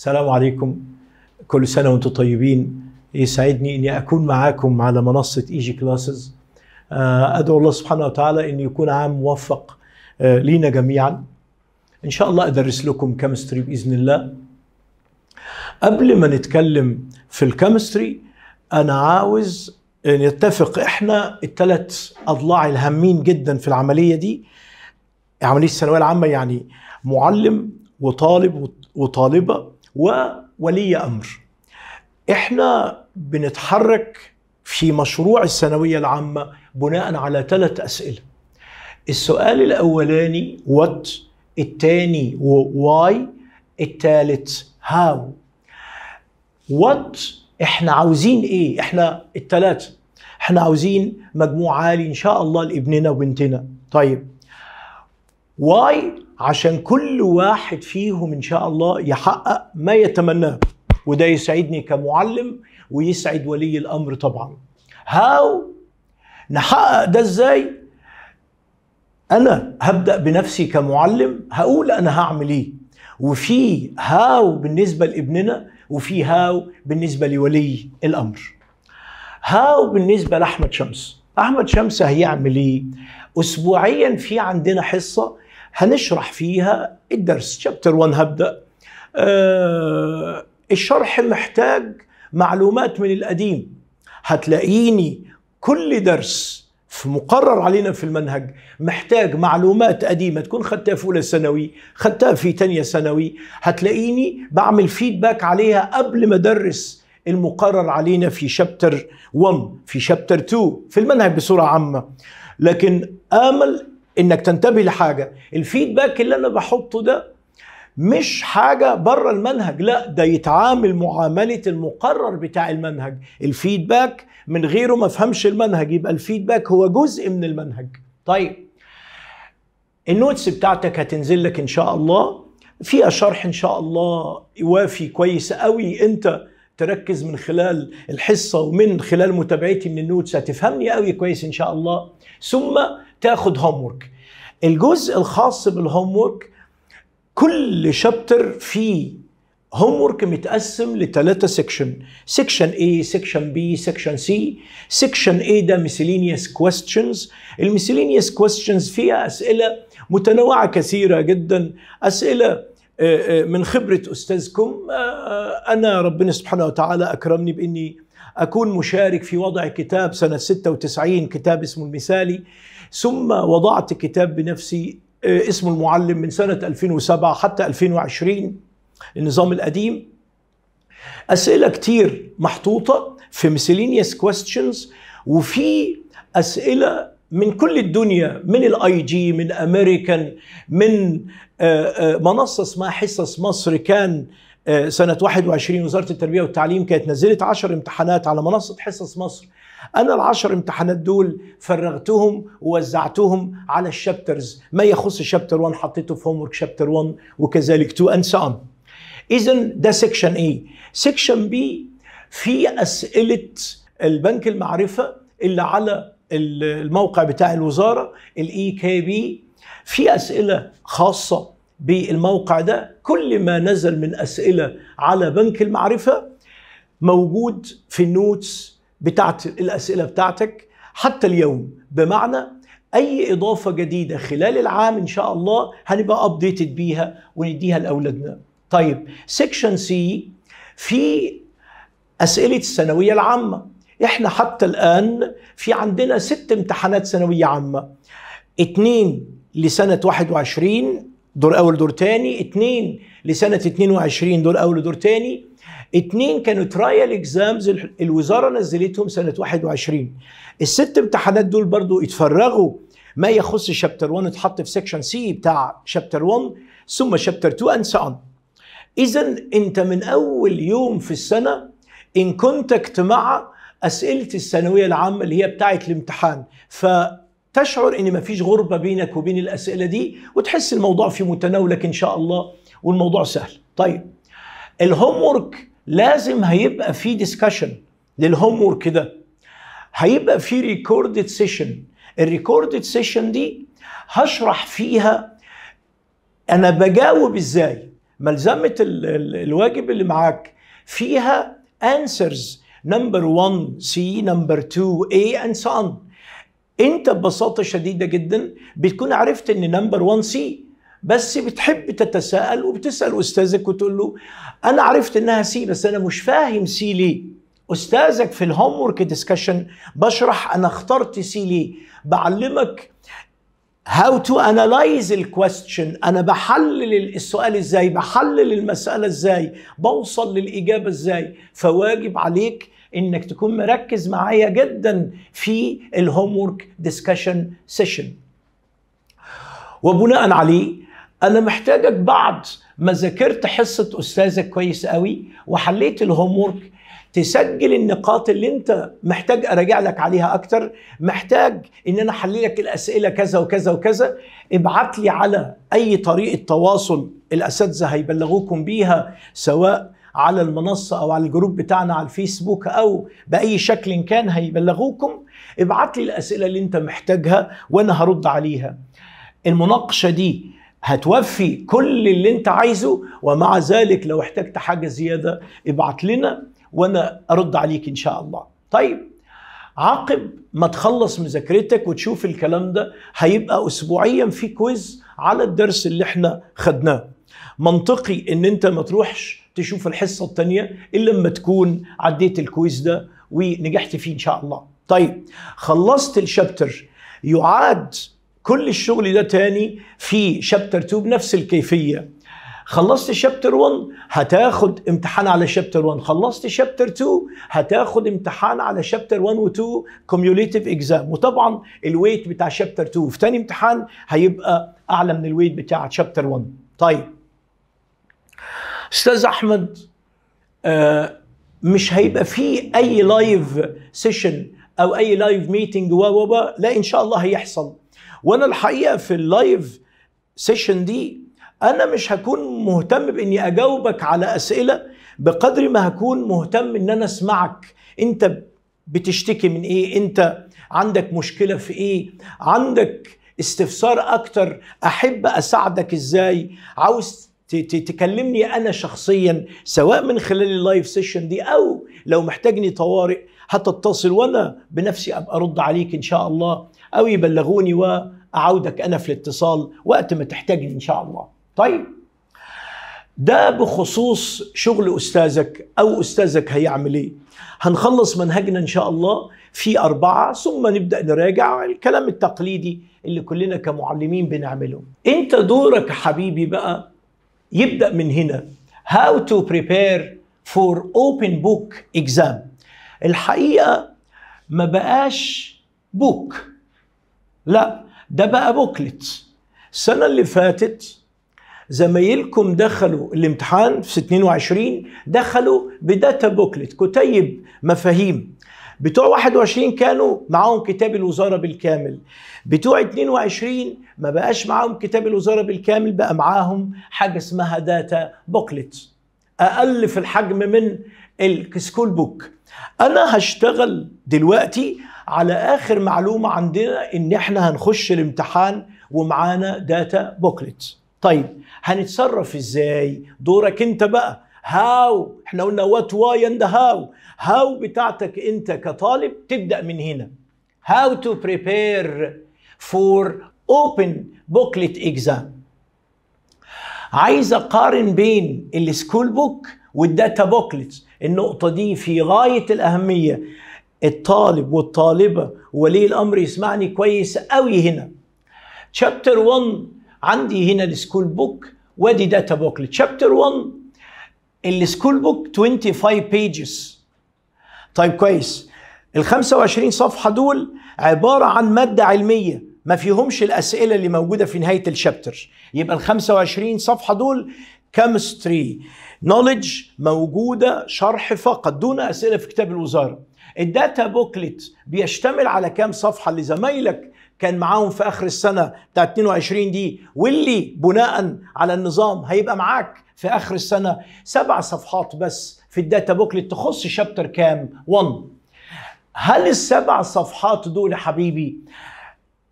السلام عليكم كل سنة وانتم طيبين يسعدني اني اكون معاكم على منصة اي جي كلاسز ادعو الله سبحانه وتعالى ان يكون عام موفق آه، لينا جميعا ان شاء الله ادرس لكم كيمستري باذن الله قبل ما نتكلم في الكيمستري انا عاوز نتفق احنا الثلاث اضلاع الهامين جدا في العمليه دي عمليه الثانويه العامه يعني معلم وطالب وطالبه وولي امر احنا بنتحرك في مشروع الثانويه العامه بناء على ثلاث اسئله السؤال الاولاني وات الثاني واي الثالث هاو وات احنا عاوزين ايه احنا الثلاثه احنا عاوزين مجموع عالي ان شاء الله لابننا وبنتنا طيب واي عشان كل واحد فيهم ان شاء الله يحقق ما يتمناه وده يسعدني كمعلم ويسعد ولي الامر طبعا هاو نحقق ده ازاي انا هبدا بنفسي كمعلم هقول انا هعمل ايه وفي هاو بالنسبه لابننا وفي هاو بالنسبه لولي الامر هاو بالنسبه لاحمد شمس احمد شمس هيعمل ايه اسبوعيا في عندنا حصه هنشرح فيها الدرس شابتر 1 هبدأ آه الشرح محتاج معلومات من القديم هتلاقيني كل درس في مقرر علينا في المنهج محتاج معلومات قديمة تكون خدتها في أولى ثانوي خدتها في تانية ثانوي هتلاقيني بعمل فيدباك عليها قبل ما أدرس المقرر علينا في شابتر 1 في شابتر 2 في المنهج بصورة عامة لكن آمل انك تنتبه لحاجه الفيدباك اللي انا بحطه ده مش حاجه بره المنهج لا ده يتعامل معامله المقرر بتاع المنهج الفيدباك من غيره ما فهمش المنهج يبقى الفيدباك هو جزء من المنهج طيب النوتس بتاعتك هتنزل لك ان شاء الله فيها شرح ان شاء الله يوافي كويس قوي انت تركز من خلال الحصه ومن خلال متابعتي من النوتس هتفهمني قوي كويس ان شاء الله ثم تاخد هومورك الجزء الخاص بالهومورك كل شابتر فيه هومورك متقسم لثلاثة سيكشن سيكشن A سيكشن B سيكشن C سيكشن A ده miscellaneous questions الميسيلينيوس questions فيها أسئلة متنوعة كثيرة جدا أسئلة آه، آه، من خبرة أستاذكم آه، أنا ربنا سبحانه وتعالى أكرمني بإني أكون مشارك في وضع كتاب سنة 96 كتاب اسمه المثالي ثم وضعت كتاب بنفسي آه، اسمه المعلم من سنة 2007 حتى 2020 النظام القديم أسئلة كتير محطوطة في مسيلينيوس كويستشنز وفي أسئلة من كل الدنيا من الاي جي من امريكان من آه، آه، منصه اسمها حصص مصر كان آه، سنة 21 وزارة التربية والتعليم كانت نزلت 10 امتحانات على منصة حصص مصر أنا العشر امتحانات دول فرغتهم ووزعتهم على الشابترز ما يخص شابتر 1 حطيته في هومورك شابتر 1 وكذلك 2 أند سو إذا ده سيكشن A سيكشن B في أسئلة البنك المعرفة اللي على الموقع بتاع الوزارة الاي كي e بي في أسئلة خاصة بالموقع ده كل ما نزل من أسئلة على بنك المعرفة موجود في النوتس بتاعت الأسئلة بتاعتك حتى اليوم بمعنى أي إضافة جديدة خلال العام إن شاء الله هنبقى أبديتد بيها ونديها لأولادنا طيب سيكشن سي في أسئلة الثانوية العامة إحنا حتى الآن في عندنا ست امتحانات ثانوية عامة اتنين لسنة 21 دور اول دور تاني اتنين لسنه 22 دور اول ودور تاني اتنين كانوا ترايل اكزامز الوزاره نزلتهم سنه 21 الست امتحانات دول برضو اتفرغوا ما يخص شابتر 1 اتحط في سكشن سي بتاع شابتر 1 ثم شابتر 2 اند سو اذا انت من اول يوم في السنه ان كونتاكت مع اسئله الثانويه العامه اللي هي بتاعه الامتحان ف تشعر ان مفيش غربه بينك وبين الاسئله دي وتحس الموضوع في متناولك ان شاء الله والموضوع سهل طيب الهوم ورك لازم هيبقى في ديسكشن للهوم ورك ده هيبقى في ريكوردد سيشن الريكوردد سيشن دي هشرح فيها انا بجاوب ازاي ملزمه الواجب اللي معاك فيها انسرز نمبر 1 سي نمبر 2 اي اند so on انت ببساطه شديده جدا بتكون عرفت ان نمبر 1 سي بس بتحب تتساءل وبتسال استاذك وتقول له انا عرفت انها سي بس انا مش فاهم سي ليه استاذك في الهوم ورك ديسكشن بشرح انا اخترت سي ليه بعلمك هاو تو انالايز الكويستشن انا بحلل السؤال ازاي بحلل المساله ازاي بوصل للاجابه ازاي فواجب عليك انك تكون مركز معايا جدا في الهوم ورك ديسكشن سيشن وبناء عليه انا محتاجك بعد ما ذاكرت حصه استاذك كويس قوي وحليت الهوم ورك تسجل النقاط اللي انت محتاج اراجع لك عليها اكتر محتاج ان انا احل لك الاسئله كذا وكذا وكذا ابعت لي على اي طريقه تواصل الاساتذه هيبلغوكم بيها سواء على المنصة أو على الجروب بتاعنا على الفيسبوك أو بأي شكل كان هيبلغوكم ابعت لي الأسئلة اللي أنت محتاجها وأنا هرد عليها المناقشة دي هتوفي كل اللي أنت عايزه ومع ذلك لو احتجت حاجة زيادة ابعت لنا وأنا أرد عليك إن شاء الله طيب عقب ما تخلص مذاكرتك وتشوف الكلام ده هيبقى أسبوعيا في كويز على الدرس اللي احنا خدناه منطقي ان انت ما تروحش تشوف الحصه الثانيه الا لما تكون عديت الكويز ده ونجحت فيه ان شاء الله طيب خلصت الشابتر يعاد كل الشغل ده تاني في شابتر 2 بنفس الكيفيه خلصت شابتر 1 هتاخد امتحان على شابتر 1 خلصت شابتر 2 هتاخد امتحان على شابتر 1 و2 كوميوليتيف اكزام وطبعا الويت بتاع شابتر 2 في تاني امتحان هيبقى اعلى من الويت بتاع شابتر 1 طيب استاذ احمد آه، مش هيبقى في اي لايف سيشن او اي لايف ميتنج و لا ان شاء الله هيحصل وانا الحقيقه في اللايف سيشن دي انا مش هكون مهتم باني اجاوبك على اسئله بقدر ما هكون مهتم ان انا اسمعك انت بتشتكي من ايه انت عندك مشكله في ايه عندك استفسار اكتر احب اساعدك ازاي عاوز تكلمني انا شخصيا سواء من خلال اللايف سيشن دي او لو محتاجني طوارئ هتتصل وانا بنفسي ابقى ارد عليك ان شاء الله او يبلغوني واعودك انا في الاتصال وقت ما تحتاجني ان شاء الله طيب ده بخصوص شغل استاذك او استاذك هيعمل ايه هنخلص منهجنا ان شاء الله في أربعة ثم نبدأ نراجع الكلام التقليدي اللي كلنا كمعلمين بنعمله انت دورك حبيبي بقى يبدا من هنا how to prepare for open book exam الحقيقه ما بقاش بوك لا ده بقى بوكلت السنه اللي فاتت زمايلكم دخلوا الامتحان في 22 دخلوا بداتا بوكلت كتيب مفاهيم بتوع 21 كانوا معاهم كتاب الوزاره بالكامل بتوع 22 ما بقاش معاهم كتاب الوزاره بالكامل بقى معاهم حاجه اسمها داتا بوكلت اقل في الحجم من السكول بوك انا هشتغل دلوقتي على اخر معلومه عندنا ان احنا هنخش الامتحان ومعانا داتا بوكلت طيب هنتصرف ازاي دورك انت بقى هاو احنا قلنا وات واي اند هاو هاو بتاعتك انت كطالب تبدا من هنا هاو تو بريبير فور اوبن بوكلت اكزام عايز اقارن بين السكول بوك والداتا بوكلتس النقطه دي في غايه الاهميه الطالب والطالبه ولي الامر يسمعني كويس قوي هنا شابتر 1 عندي هنا السكول بوك وادي داتا بوكلت شابتر 1 السكول بوك 25 بيجز طيب كويس ال 25 صفحه دول عباره عن ماده علميه ما فيهمش الاسئله اللي موجوده في نهايه الشابتر يبقى ال 25 صفحه دول كيمستري نوليدج موجوده شرح فقط دون اسئله في كتاب الوزاره الداتا بوكلت بيشتمل على كام صفحه لزمايلك كان معاهم في اخر السنه بتاع 22 دي واللي بناء على النظام هيبقى معاك في اخر السنه سبع صفحات بس في الداتا بوكلت تخص شابتر كام 1 هل السبع صفحات دول يا حبيبي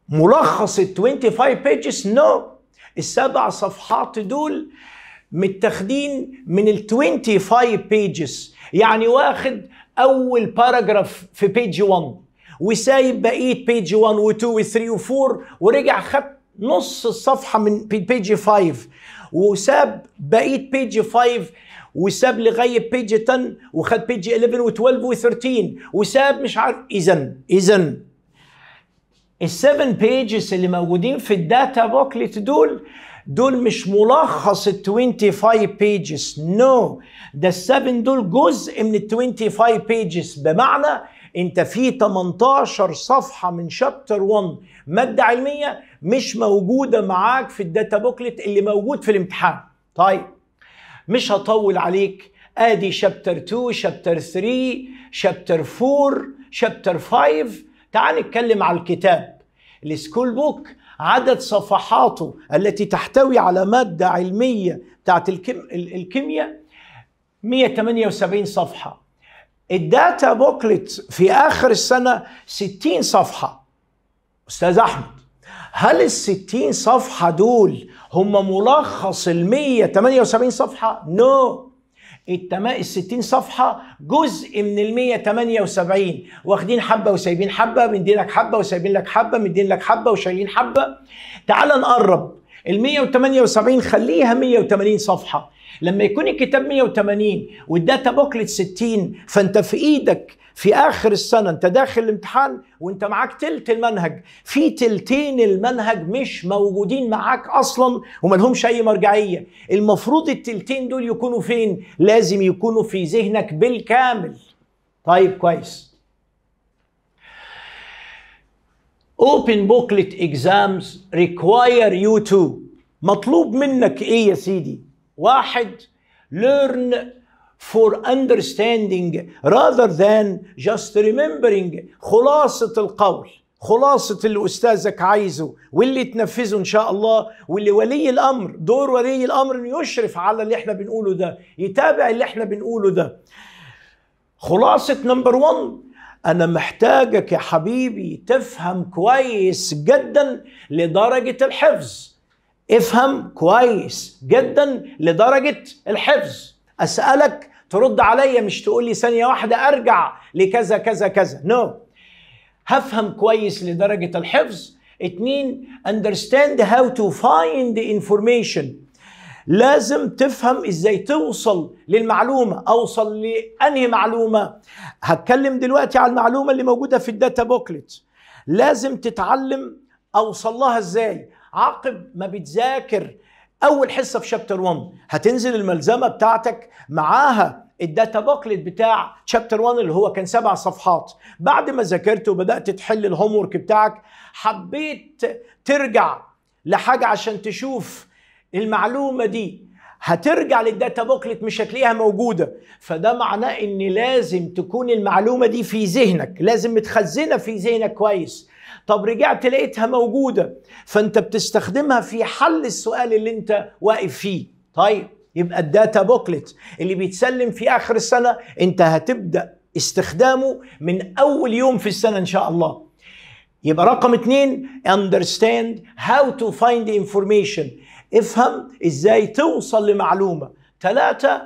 ملخص ال 25 بيجز نو no. السبع صفحات دول متاخدين من ال 25 بيجز يعني واخد اول باراجراف في بيج 1 وسايب بقيه بيج 1 و2 و3 و4 ورجع خد نص الصفحه من بيج 5 وساب بقيه بيج 5 وساب لغايه بيج 10 وخد بيج 11 و12 و13 وساب مش عارف اذا اذا السفن بيجز اللي موجودين في الداتا بوكلت دول دول مش ملخص ال 25 بيجز نو ده السفن دول جزء من ال 25 بيجز بمعنى انت في 18 صفحه من شابتر 1 ماده علميه مش موجوده معاك في الداتا بوكلت اللي موجود في الامتحان طيب مش هطول عليك ادي شابتر 2 شابتر 3 شابتر 4 شابتر 5 تعال نتكلم على الكتاب السكول بوك عدد صفحاته التي تحتوي على مادة علمية بتاعت الكيمياء 178 صفحة الداتا بوكلت في آخر السنة 60 صفحة أستاذ أحمد هل ال 60 صفحة دول هم ملخص ال 178 صفحة؟ نو no. ال 60 صفحه جزء من ال 178 واخدين حبه وسايبين حبه لك حبه وسايبين لك حبه مدين لك حبه وشايلين حبه تعال نقرب ال 178 خليها 180 صفحه لما يكون الكتاب 180 والداتا بوكلت 60 فانت في ايدك في اخر السنه انت داخل الامتحان وانت معاك تلت المنهج في تلتين المنهج مش موجودين معاك اصلا وما لهمش اي مرجعيه المفروض التلتين دول يكونوا فين لازم يكونوا في ذهنك بالكامل طيب كويس open booklet exams require you to مطلوب منك ايه يا سيدي واحد learn for understanding rather than just remembering خلاصة القول خلاصة اللي أستاذك عايزه واللي تنفذه إن شاء الله واللي ولي الأمر دور ولي الأمر إنه يشرف على اللي إحنا بنقوله ده يتابع اللي إحنا بنقوله ده خلاصة نمبر 1 أنا محتاجك يا حبيبي تفهم كويس جدا لدرجة الحفظ افهم كويس جدا لدرجة الحفظ أسألك ترد عليا مش تقول لي ثانية واحدة أرجع لكذا كذا كذا نو no. هفهم كويس لدرجة الحفظ اتنين understand how to find the information لازم تفهم ازاي توصل للمعلومة اوصل لانهي معلومة هتكلم دلوقتي على المعلومة اللي موجودة في الداتا بوكلت لازم تتعلم اوصل لها ازاي عقب ما بتذاكر اول حصه في شابتر 1 هتنزل الملزمه بتاعتك معاها الداتا بوكلت بتاع شابتر 1 اللي هو كان سبع صفحات بعد ما ذاكرت وبدات تحل الهوم ورك بتاعك حبيت ترجع لحاجه عشان تشوف المعلومه دي هترجع للداتا بوكلت مش هتلاقيها موجوده فده معناه ان لازم تكون المعلومه دي في ذهنك لازم متخزنه في ذهنك كويس طب رجعت لقيتها موجوده فانت بتستخدمها في حل السؤال اللي انت واقف فيه طيب يبقى الداتا بوكلت اللي بيتسلم في اخر السنه انت هتبدا استخدامه من اول يوم في السنه ان شاء الله يبقى رقم اتنين understand how to find information افهم ازاي توصل لمعلومة تلاتة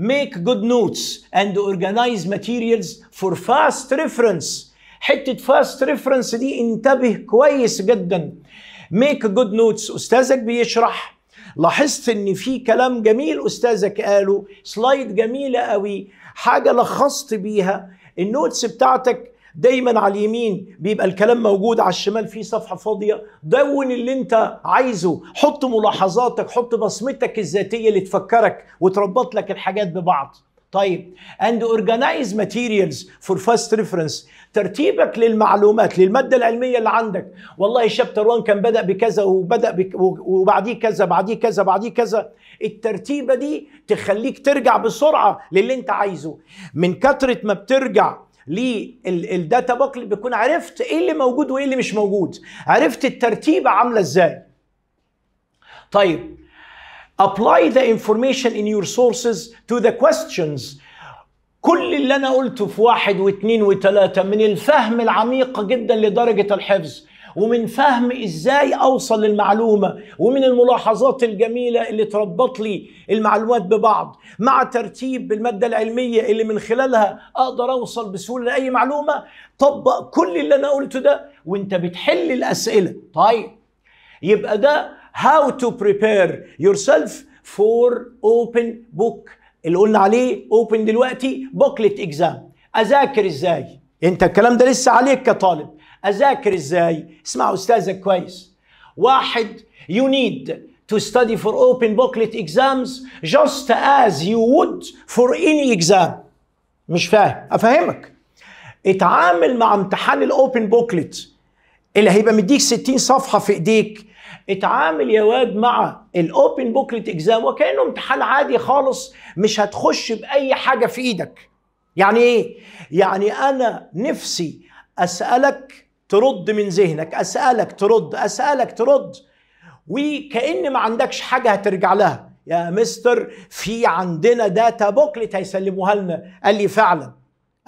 make good notes and organize materials for fast reference حته فاست ريفرنس دي انتبه كويس جدا ميك جود نوتس استاذك بيشرح لاحظت ان في كلام جميل استاذك قاله سلايد جميله قوي حاجه لخصت بيها النوتس بتاعتك دايما على اليمين بيبقى الكلام موجود على الشمال في صفحه فاضيه دون اللي انت عايزه حط ملاحظاتك حط بصمتك الذاتيه اللي تفكرك وتربط لك الحاجات ببعض طيب and organize materials for first reference ترتيبك للمعلومات للمادة العلمية اللي عندك والله شابتر 1 كان بدأ بكذا وبدأ بك وبعديه كذا بعديه كذا بعديه كذا الترتيبة دي تخليك ترجع بسرعة للي انت عايزه من كترة ما بترجع للداتا اللي بيكون عرفت ايه اللي موجود وايه اللي مش موجود عرفت الترتيبة عاملة ازاي طيب apply the information in your sources to the questions كل اللي انا قلته في واحد واثنين وثلاثة من الفهم العميق جدا لدرجة الحفظ ومن فهم ازاي اوصل للمعلومه ومن الملاحظات الجميله اللي تربط لي المعلومات ببعض مع ترتيب الماده العلميه اللي من خلالها اقدر اوصل بسهوله لاي معلومه طبق كل اللي انا قلته ده وانت بتحل الاسئله طيب يبقى ده how to prepare yourself for open book اللي قلنا عليه open دلوقتي booklet exam اذاكر ازاي انت الكلام ده لسه عليك كطالب اذاكر ازاي اسمع استاذك كويس واحد you need to study for open booklet exams just as you would for any exam مش فاهم افهمك اتعامل مع امتحان الاوبن بوكلت اللي هيبقى مديك 60 صفحه في ايديك اتعامل يا واد مع الاوبن بوكلت اكزام وكانه امتحان عادي خالص مش هتخش باي حاجه في ايدك يعني ايه يعني انا نفسي اسالك ترد من ذهنك اسالك ترد اسالك ترد وكان ما عندكش حاجه هترجع لها يا مستر في عندنا داتا بوكلت هيسلموها لنا قال لي فعلا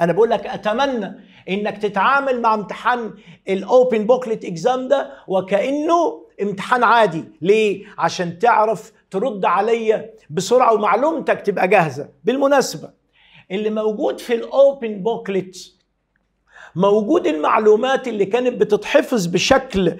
انا بقول لك اتمنى انك تتعامل مع امتحان الاوبن بوكلت اكزام ده وكانه امتحان عادي ليه عشان تعرف ترد عليا بسرعه ومعلومتك تبقى جاهزه بالمناسبه اللي موجود في الاوبن بوكلت موجود المعلومات اللي كانت بتتحفظ بشكل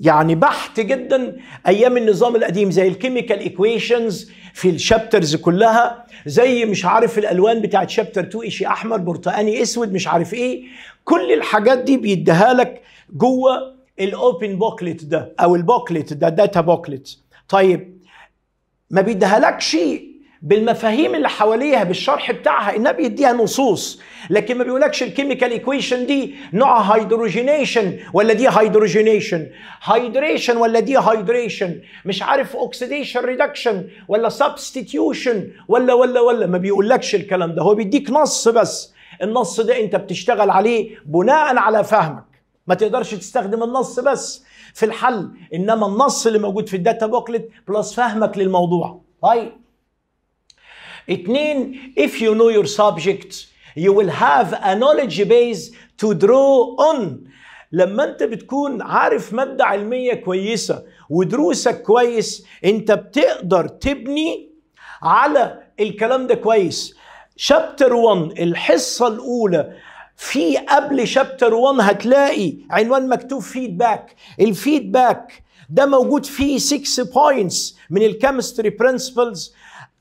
يعني بحت جدا ايام النظام القديم زي الكيميكال ايكويشنز في الشابترز كلها زي مش عارف الالوان بتاعت شابتر 2 شيء احمر برتقاني اسود مش عارف ايه كل الحاجات دي بيديها لك جوه الاوبن بوكلت ده او البوكلت ده داتا بوكلت طيب ما بيديهالكش بالمفاهيم اللي حواليها بالشرح بتاعها انها بيديها نصوص لكن ما بيقولكش الكيميكال ايكويشن دي نوعها هيدروجينيشن ولا دي هيدروجينيشن هيدريشن ولا دي هيدريشن مش عارف اوكسيديشن ريدكشن ولا سبستيتيوشن ولا ولا ولا ما بيقولكش الكلام ده هو بيديك نص بس النص ده انت بتشتغل عليه بناء على فهمك ما تقدرش تستخدم النص بس في الحل انما النص اللي موجود في الداتا بوكلت بلس فهمك للموضوع طيب اتنين if you know your subject you will have a knowledge base to draw on لما انت بتكون عارف مادة علمية كويسة ودروسك كويس انت بتقدر تبني على الكلام ده كويس شابتر 1 الحصة الأولى في قبل شابتر 1 هتلاقي عنوان مكتوب فيدباك الفيدباك ده موجود فيه 6 بوينتس من الكيمستري برنسبلز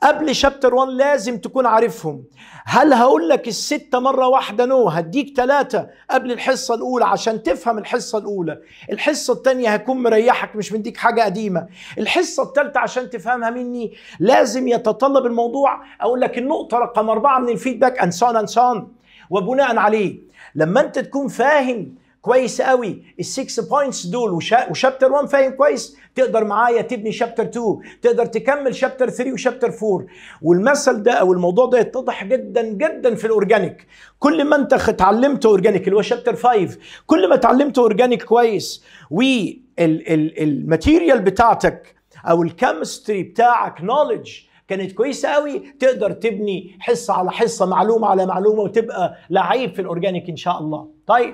قبل شابتر 1 لازم تكون عارفهم هل هقول لك الستة مرة واحدة نو هديك ثلاثة قبل الحصة الأولى عشان تفهم الحصة الأولى الحصة الثانية هكون مريحك مش مديك حاجة قديمة الحصة الثالثة عشان تفهمها مني لازم يتطلب الموضوع أقول لك النقطة رقم أربعة من الفيدباك أنسان أنسان وبناء عليه لما انت تكون فاهم كويس قوي السكس بوينتس دول وشابتر 1 فاهم كويس تقدر معايا تبني شابتر 2 تقدر تكمل شابتر 3 وشابتر 4 والمثل ده او الموضوع ده يتضح جدا جدا في الاورجانيك كل ما انت اتعلمت اورجانيك اللي هو شابتر 5 كل ما اتعلمت اورجانيك كويس والماتيريال بتاعتك او الكيمستري بتاعك نوليدج كانت كويسه قوي تقدر تبني حصه على حصه معلومه على معلومه وتبقى لعيب في الاورجانيك ان شاء الله طيب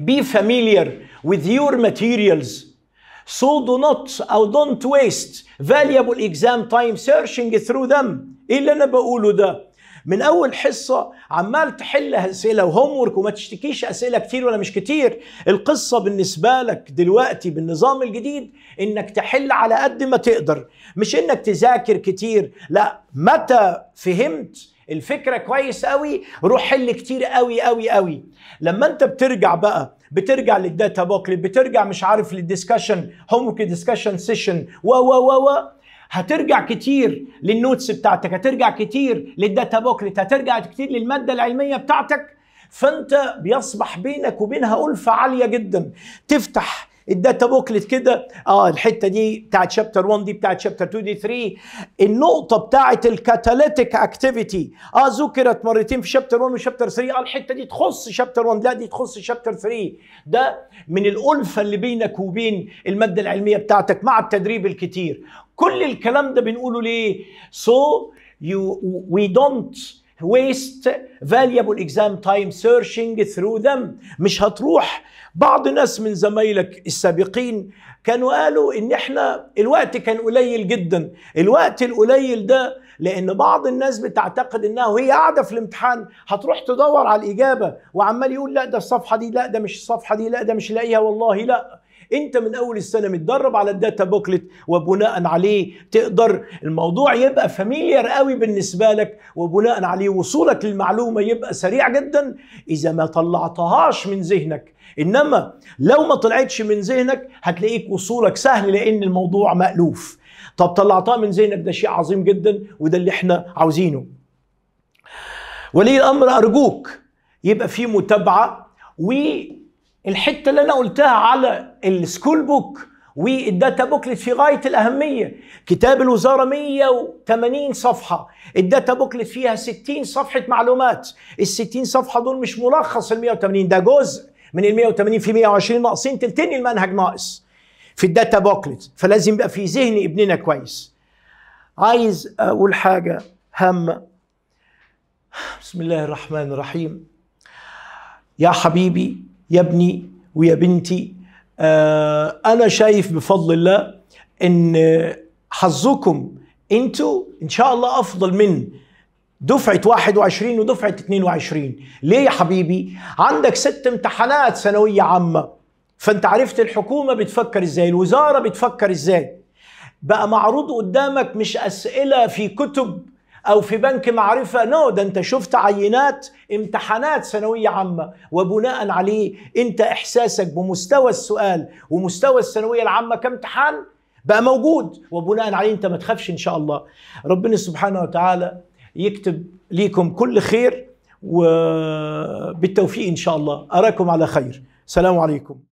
be familiar with your materials so do not او don't waste valuable exam time searching through them ايه اللي انا بقوله ده من اول حصه عمال تحل اسئله وهوم ورك وما تشتكيش اسئله كتير ولا مش كتير القصه بالنسبه لك دلوقتي بالنظام الجديد انك تحل على قد ما تقدر مش انك تذاكر كتير لا متى فهمت الفكره كويس قوي روح حل كتير قوي قوي قوي لما انت بترجع بقى بترجع للداتا بوكلي بترجع مش عارف للديسكشن هوم ديسكشن سيشن و و و هترجع كتير للنوتس بتاعتك هترجع كتير للداتا بوكلت هترجع كتير للمادة العلمية بتاعتك فانت بيصبح بينك وبينها ألفة عالية جدا تفتح الداتا بوكلت كده اه الحته دي بتاعت شابتر 1 دي بتاعت شابتر 2 دي 3 النقطه بتاعت الكاتاليتيك اكتيفيتي اه ذكرت مرتين في شابتر 1 وشابتر 3 اه الحته دي تخص شابتر 1 لا دي تخص شابتر 3 ده من الالفه اللي بينك وبين الماده العلميه بتاعتك مع التدريب الكتير كل الكلام ده بنقوله ليه so you we don't waste valuable exam time searching through them مش هتروح بعض ناس من زمايلك السابقين كانوا قالوا ان احنا الوقت كان قليل جدا الوقت القليل ده لان بعض الناس بتعتقد انها وهي قاعده في الامتحان هتروح تدور على الاجابه وعمال يقول لا ده الصفحه دي لا ده مش الصفحه دي لا ده مش لاقيها والله لا انت من اول السنه متدرب على الداتا بوكلت وبناء عليه تقدر الموضوع يبقى فاميليار قوي بالنسبه لك وبناء عليه وصولك للمعلومه يبقى سريع جدا اذا ما طلعتهاش من ذهنك انما لو ما طلعتش من ذهنك هتلاقيك وصولك سهل لان الموضوع مألوف طب طلعتها من ذهنك ده شيء عظيم جدا وده اللي احنا عاوزينه ولي الامر ارجوك يبقى في متابعه و الحته اللي انا قلتها على السكول بوك والداتا بوكلت في غايه الاهميه كتاب الوزاره 180 صفحه الداتا بوكلت فيها 60 صفحه معلومات ال 60 صفحه دول مش ملخص ال 180 ده جزء من ال 180 في 120 ناقصين تلتين المنهج ناقص في الداتا بوكلت فلازم يبقى في ذهن ابننا كويس عايز اقول حاجه هامه بسم الله الرحمن الرحيم يا حبيبي يا ابني ويا بنتي آه، انا شايف بفضل الله ان حظكم انتوا ان شاء الله افضل من دفعة 21 ودفعة 22 ليه يا حبيبي عندك ست امتحانات ثانوية عامة فانت عرفت الحكومة بتفكر ازاي الوزارة بتفكر ازاي بقى معروض قدامك مش اسئلة في كتب او في بنك معرفه نو ده انت شفت عينات امتحانات ثانويه عامه وبناء عليه انت احساسك بمستوى السؤال ومستوى الثانويه العامه كامتحان بقى موجود وبناء عليه انت ما تخافش ان شاء الله ربنا سبحانه وتعالى يكتب ليكم كل خير وبالتوفيق ان شاء الله اراكم على خير سلام عليكم